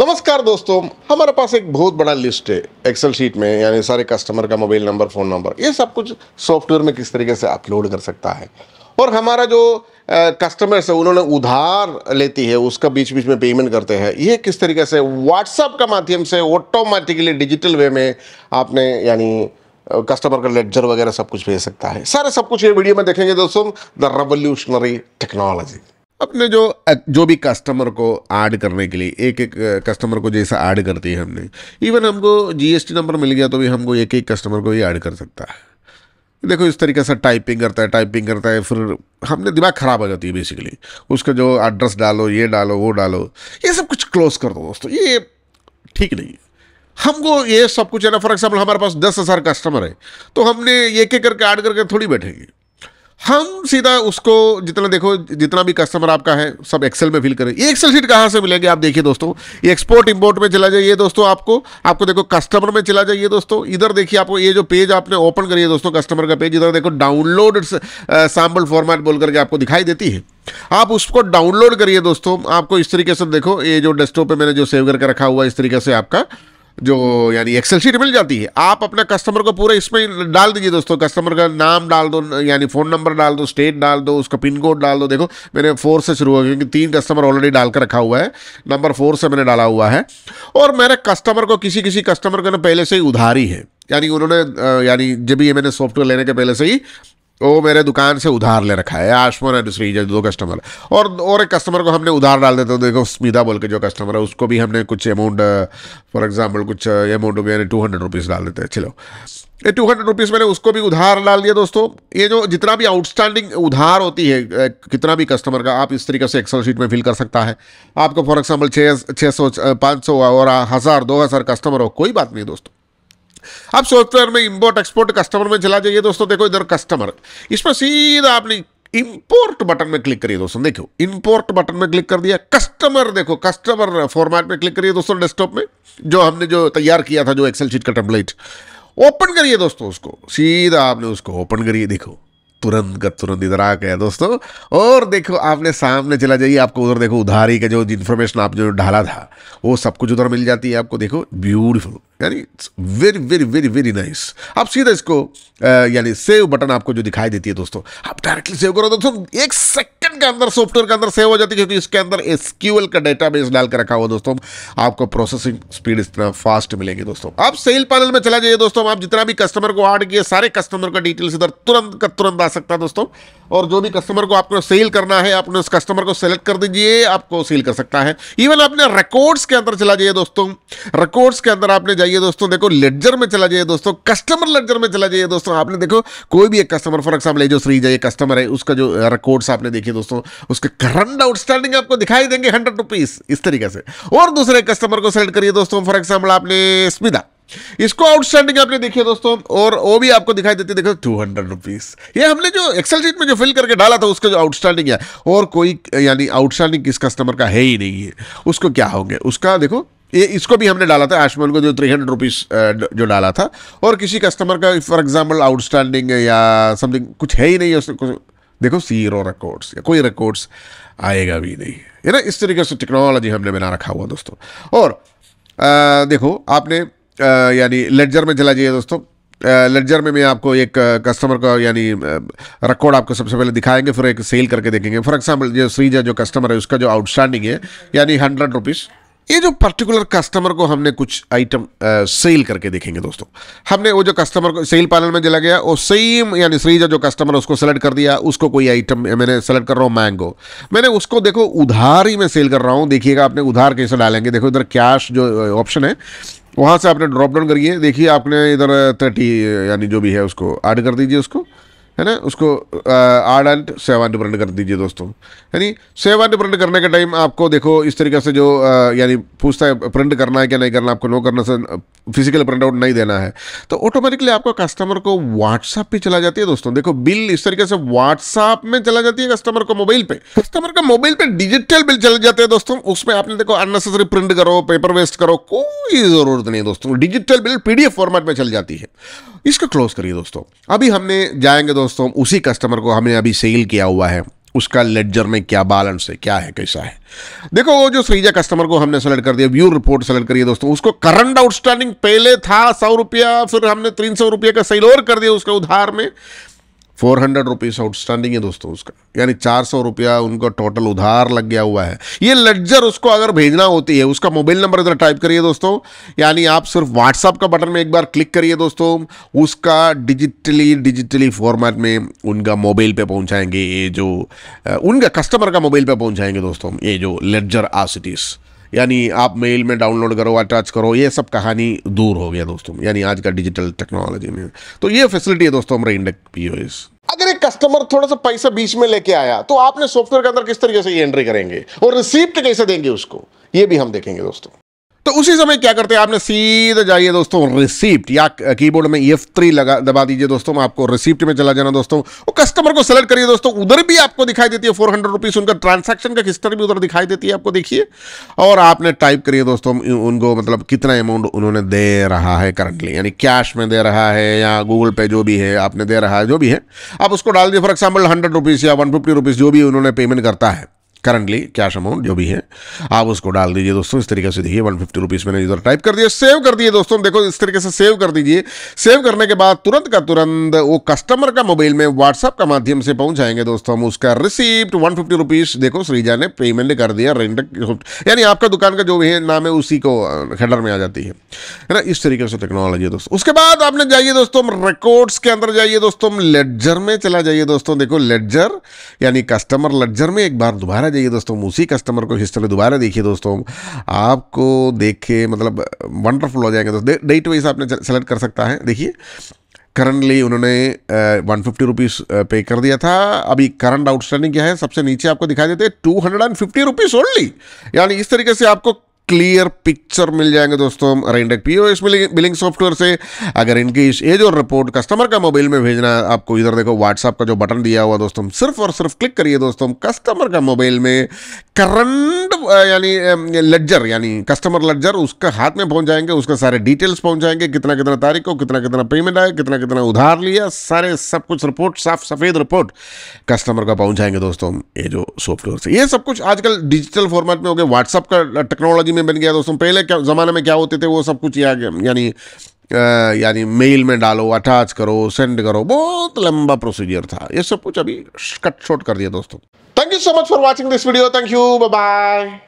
नमस्कार दोस्तों हमारे पास एक बहुत बड़ा लिस्ट है एक्सेल शीट में यानी सारे कस्टमर का मोबाइल नंबर फ़ोन नंबर ये सब कुछ सॉफ्टवेयर में किस तरीके से अपलोड कर सकता है और हमारा जो कस्टमर्स है उन्होंने उधार लेती है उसका बीच बीच में पेमेंट करते हैं ये किस तरीके से व्हाट्सअप का माध्यम से ऑटोमेटिकली डिजिटल वे में आपने यानी कस्टमर का लेटर वगैरह सब कुछ भेज सकता है सारे सब कुछ ये वीडियो में देखेंगे दोस्तों द रेवोल्यूशनरी टेक्नोलॉजी अपने जो जो भी कस्टमर को ऐड करने के लिए एक एक कस्टमर uh, को जैसा ऐड करती है हमने इवन हमको जीएसटी नंबर मिल गया तो भी हमको एक एक कस्टमर को ही ऐड कर सकता है देखो इस तरीके से टाइपिंग करता है टाइपिंग करता है फिर हमने दिमाग ख़राब हो जाती है बेसिकली उसका जो एड्रेस डालो ये डालो वो डालो ये सब कुछ क्लोज कर दो दोस्तों ये ठीक नहीं है हमको ये सब कुछ है ना फॉर एग्जाम्पल हमारे पास दस हज़ार कस्टमर है तो हमने एक एक करके ऐड करके थोड़ी बैठेंगे हम सीधा उसको जितना देखो जितना भी कस्टमर आपका है सब एक्सेल में फिल करें ये एक्सेल शीट कहाँ से मिलेंगे आप देखिए दोस्तों ये एक्सपोर्ट इंपोर्ट में चला जाइए दोस्तों आपको आपको देखो कस्टमर में चला जाइए दोस्तों इधर देखिए आपको ये जो पेज आपने ओपन करिए दोस्तों कस्टमर का पेज इधर देखो डाउनलोड सैम्पल फॉर्मेट बोल करके आपको दिखाई देती है आप उसको डाउनलोड करिए दोस्तों आपको इस तरीके से देखो ये जो डेस्कटॉप पे मैंने जो सेव करके रखा हुआ इस तरीके से आपका जो यानी एक्सेल शीट मिल जाती है आप अपना कस्टमर को पूरा इसमें डाल दीजिए दोस्तों कस्टमर का नाम डाल दो यानी फ़ोन नंबर डाल दो स्टेट डाल दो उसका पिन कोड डाल दो देखो मैंने फोर से शुरू हुआ क्योंकि तीन कस्टमर ऑलरेडी डाल कर रखा हुआ है नंबर फोर से मैंने डाला हुआ है और मेरे कस्टमर को किसी किसी कस्टमर को ना पहले से ही उधारी है यानी उन्होंने यानी जब भी ये मैंने सॉफ्टवेयर लेने के पहले से ही वो मेरे दुकान से उधार ले रखा है आशमन श्री जो दो कस्टमर और और एक कस्टमर को हमने उधार डाल देते देखो स्मिता बोल के जो कस्टमर है उसको भी हमने कुछ अमाउंट फॉर एग्जांपल कुछ अमाउंट मैंने टू हंड्रेड रुपीज़ डाल देते हैं चलो ये टू हंड्रेड रुपीज़ मैंने उसको भी उधार डाल दिया दोस्तों ये जो जितना भी आउटस्टैंडिंग उधार होती है कितना भी कस्टमर का आप इस तरीके से एक्सेल शीट में फिल कर सकता है आपको फॉर एग्जाम्पल छः छः सौ पाँच सौ और हज़ार दो हज़ार कस्टमर हो कोई बात नहीं दोस्तों आप सॉफ्टवेयर में इंपोर्ट एक्सपोर्ट कस्टमर में चला जाइए दोस्तों देखो इधर कस्टमर इसमें सीधा आपने इंपोर्ट बटन में क्लिक करिए दोस्तों देखो इंपोर्ट बटन में क्लिक कर दिया कस्टमर देखो कस्टमर फॉर्मेट में क्लिक करिए दोस्तों डेस्कटॉप में जो हमने जो तैयार किया था जो एक्सेल शीट का टेम्पलेट ओपन करिए दोस्तों उसको सीधा आपने उसको ओपन करिए देखो तुरंत का तुरंत इधर आ गया दोस्तों और देखो आपने सामने चला जाइए आपको उधर देखो उधारी का जो इन्फॉर्मेशन आप जो ढाला था वो सब कुछ उधर मिल जाती है आपको देखो ब्यूटीफुल यानी very very very very nice आप सीधा इसको यानी सेव बटन आपको जो दिखाई देती है दोस्तों आप डायरेक्टली सेव करो दोस्तों एक सेकंड सेकंड के अंदर सॉफ्टवेयर के अंदर सेव हो जाती है क्योंकि इसके अंदर एसक्यूएल का डेटाबेस डाल के रखा हुआ दोस्तों आपको प्रोसेसिंग स्पीड इतना फास्ट मिलेगी दोस्तों आप सेल पैनल में चला जाइए दोस्तों आप जितना भी कस्टमर को ऐड किए सारे कस्टमर का डिटेल्स इधर तुरंत का तुरंत आ सकता है दोस्तों और जो भी कस्टमर को आपको सेल करना है आपने उस कस्टमर को सेलेक्ट कर दीजिए आपको सेल कर सकता है इवन आपने रिकॉर्ड्स के अंदर चला जाइए दोस्तों रिकॉर्ड्स के अंदर आपने जाइए दोस्तों देखो लेजर में चला जाइए दोस्तों कस्टमर लेजर में चला जाइए दोस्तों आपने देखो कोई भी एक कस्टमर फॉर एग्जाम्पल जो श्री जाइए कस्टमर है उसका जो रिकॉर्ड्स आपने देखिए दोस्तों उसके करंट आउटस्टैंडिंग आपको दिखाई देंगे हंड्रेड रुपीज इस तरीके से और दूसरे कस्टमर को सेलेक्ट करिए दोस्तों फॉर एग्जाम्पल आपने स्मिता इसको आउटस्टैंडिंग आपने देखिए दोस्तों और वो भी आपको दिखाई देती देखो टू हंड्रेड रुपीज ये हमने जो एक्सेल शीट में जो फिल करके डाला था उसका जो आउटस्टैंडिंग है और कोई यानी आउटस्टैंडिंग किस कस्टमर का है ही नहीं है उसको क्या होंगे उसका देखो ये इसको भी हमने डाला था आयुष्मान को जो थ्री हंड्रेड रुपीज़ जो डाला था और किसी कस्टमर का फॉर एग्जांपल आउटस्टैंडिंग या समथिंग कुछ है ही नहीं है उसको देखो सीरो रिकॉर्ड्स या कोई रिकॉर्ड्स आएगा भी नहीं है ना इस तरीके से टेक्नोलॉजी हमने बना रखा हुआ दोस्तों और आ, देखो आपने यानी लेडजर में चला जाइए दोस्तों लेडजर में मैं आपको एक कस्टमर का यानी रिकॉर्ड आपको सबसे पहले दिखाएंगे फिर एक सेल करके देखेंगे फॉर एग्जाम्पल जो श्रीजा जो कस्टमर है उसका जो आउटस्टैंडिंग है यानी हंड्रेड रुपीज़ ये जो पर्टिकुलर कस्टमर को हमने कुछ आइटम सेल करके देखेंगे दोस्तों हमने वो जो कस्टमर को सेल पार्लर में चला गया वो सेम यानी श्रीजा जो कस्टमर उसको सेलेक्ट कर दिया उसको कोई आइटम मैंने सेलेक्ट कर रहा हूँ मैंगो मैंने उसको देखो उधार ही मैं सेल कर रहा हूँ देखिएगा आपने उधार कैसे डालेंगे देखो इधर कैश जो ऑप्शन है वहाँ से आपने ड्रॉप डाउन करिए देखिए आपने इधर थर्टी यानी जो भी है उसको ऐड कर दीजिए उसको है ना उसको आड एंड सेवान प्रिंट कर दीजिए दोस्तों यानी सेवान प्रिंट करने के टाइम आपको देखो इस तरीके से जो यानी पूछता है प्रिंट करना है क्या नहीं करना आपको नो करना से फिजिकल प्रिंटआउट नहीं देना है तो ऑटोमेटिकली आपका कस्टमर को व्हाट्सएप पे चला जाती है दोस्तों देखो बिल इस तरीके से व्हाट्सएप में चला जाती है कस्टमर को मोबाइल पे कस्टमर का मोबाइल पे डिजिटल बिल चले जाते हैं दोस्तों उसमें आपने देखो अननेसेसरी प्रिंट करो पेपर वेस्ट करो कोई जरूरत नहीं दोस्तों डिजिटल बिल पीडीएफ फॉर्मेट में चल जाती है इसको क्लोज करिए दोस्तों अभी हमने जाएंगे दोस्तों उसी कस्टमर को हमने अभी सेल किया हुआ है उसका लेडजर में क्या बैलेंस है क्या है कैसा है देखो वो जो श्रीजा कस्टमर को हमने सेलेक्ट कर दिया व्यू रिपोर्ट सेलेक्ट करिए दोस्तों उसको करंट आउटस्टैंडिंग पहले था सौ रुपया फिर हमने तीन सौ रुपये का सेल और कर दिया उसके उधार में फोर हंड्रेड रुपीज़ आउटस्टैंडिंग है दोस्तों उसका यानी चार सौ रुपया उनका टोटल उधार लग गया हुआ है ये लज्जर उसको अगर भेजना होती है उसका मोबाइल नंबर इधर टाइप करिए दोस्तों यानी आप सिर्फ व्हाट्सअप का बटन में एक बार क्लिक करिए दोस्तों उसका डिजिटली डिजिटली फॉर्मेट में उनका मोबाइल पर पहुंचाएंगे ये जो उनका कस्टमर का मोबाइल पर पहुंचाएंगे दोस्तों ये जो लज्जर आसिटीज़ यानी आप मेल में डाउनलोड करो अटैच करो ये सब कहानी दूर हो गया दोस्तों यानी आज का डिजिटल टेक्नोलॉजी में तो ये फैसिलिटी है दोस्तों हमारे इंडेक्स पी अगर एक कस्टमर थोड़ा सा पैसा बीच में लेके आया तो आपने सॉफ्टवेयर के अंदर किस तरीके से ये एंट्री करेंगे और रिसीप्ट कैसे देंगे उसको ये भी हम देखेंगे दोस्तों तो उसी समय क्या करते हैं आपने सीधे जाइए दोस्तों रिसिप्ट या कीबोर्ड में ई e थ्री लगा दबा दीजिए दोस्तों आपको रिसिप्ट में चला जाना दोस्तों वो कस्टमर को सेलेक्ट करिए दोस्तों उधर भी आपको दिखाई देती है फोर हंड्रेड रुपीज़ उनका ट्रांसैक्शन का हिस्टर भी उधर दिखाई देती है आपको देखिए और आपने टाइप करिए दोस्तों उनको मतलब कितना अमाउंट उन्होंने दे रहा है करंटली यानी कैश में दे रहा है या गूगल पे जो भी है आपने दे रहा है जो भी है आप उसको डाल दिए फॉर एग्जाम्पल हंड्रेड रुपीज़ या वन फिफ्टी रुपीज़ जो भी उन्होंने पेमेंट करता है करंटली कैश अमाउंट जो भी है आप उसको डाल दीजिए दोस्तों इस तरीके से देखिए वन फिफ्टी रुपीज़ मैंने इधर टाइप कर दिया सेव कर दिए दोस्तों देखो इस तरीके से सेव कर दीजिए सेव करने के बाद तुरंत का तुरंत वो कस्टमर का मोबाइल में व्हाट्सअप का माध्यम से पहुंचाएंगे दोस्तों हम उसका रिसिप्ट वन फिफ्टी रुपीज़ देखो श्रीजा ने पेमेंट कर दिया रेंट यानी आपका दुकान का जो भी है नाम है उसी को हेडर में आ जाती है है ना इस तरीके से टेक्नोलॉजी है दोस्तों उसके बाद आपने जाइए दोस्तों रिकॉर्ड्स के अंदर जाइए दोस्तों लेडजर में चला जाइए दोस्तों देखो लेडजर यानी कस्टमर लेडजर में एक बार दोबारा दोबारा जाइए दोस्तों उसी कस्टमर को हिस्ट्री दोबारा देखिए दोस्तों आपको देखे मतलब वंडरफुल हो जाएंगे दोस्तों डेट वाइज आपने सेलेक्ट कर सकता है देखिए करंटली उन्होंने वन फिफ्टी पे कर दिया था अभी करंट आउटस्टैंडिंग क्या है सबसे नीचे आपको दिखाई देते हैं टू हंड्रेड ओनली यानी इस तरीके से आपको क्लियर पिक्चर मिल जाएंगे दोस्तों रेनडेक पी बिलिंग सॉफ्टवेयर से अगर इस ये जो रिपोर्ट कस्टमर का मोबाइल में भेजना है आपको इधर देखो व्हाट्सअप का जो बटन दिया हुआ दोस्तों सिर्फ और सिर्फ क्लिक करिए दोस्तों कस्टमर का मोबाइल में करंट यानी लज्जर यानी कस्टमर लज्जर उसके हाथ में पहुंच जाएंगे उसके सारे डिटेल्स पहुंच जाएंगे कितना कितना तारीख को कितना कितना पेमेंट आया कितना कितना उधार लिया सारे सब कुछ रिपोर्ट साफ सफ़ेद रिपोर्ट कस्टमर का पहुंच जाएंगे दोस्तों ये जो सॉफ्टवेयर से ये सब कुछ आजकल डिजिटल फॉर्मेट में हो गया व्हाट्सअप का टेक्नोलॉजी में में बन गया दोस्तों पहले क्या ज़माने में क्या होते थे वो सब कुछ यानी यानी मेल में डालो अटैच करो सेंड करो बहुत लंबा प्रोसीजर था ये सब कुछ अभी कट शॉर्ट कर दिया दोस्तों thank you so much for watching this video thank you bye